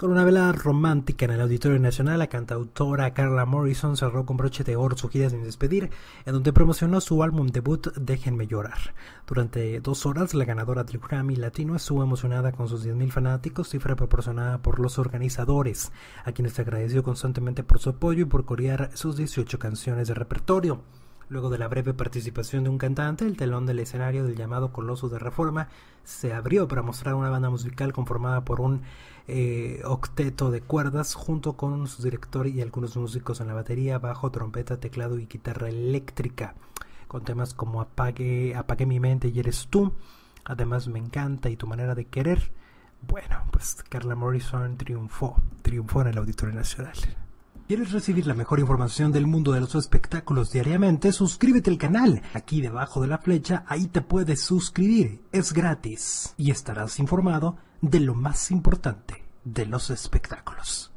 Con una velada romántica en el Auditorio Nacional, la cantautora Carla Morrison cerró con broche de oro su gira sin despedir, en donde promocionó su álbum debut Déjenme llorar. Durante dos horas, la ganadora del Grammy Latino estuvo emocionada con sus 10.000 fanáticos, cifra proporcionada por los organizadores, a quienes agradeció constantemente por su apoyo y por corear sus 18 canciones de repertorio. Luego de la breve participación de un cantante, el telón del escenario del llamado Coloso de Reforma se abrió para mostrar una banda musical conformada por un eh, octeto de cuerdas junto con su director y algunos músicos en la batería, bajo, trompeta, teclado y guitarra eléctrica, con temas como Apague, Apague mi mente y eres tú, además me encanta y tu manera de querer. Bueno, pues Carla Morrison triunfó, triunfó en el Auditorio Nacional. ¿Quieres recibir la mejor información del mundo de los espectáculos diariamente? Suscríbete al canal. Aquí debajo de la flecha, ahí te puedes suscribir. Es gratis. Y estarás informado de lo más importante de los espectáculos.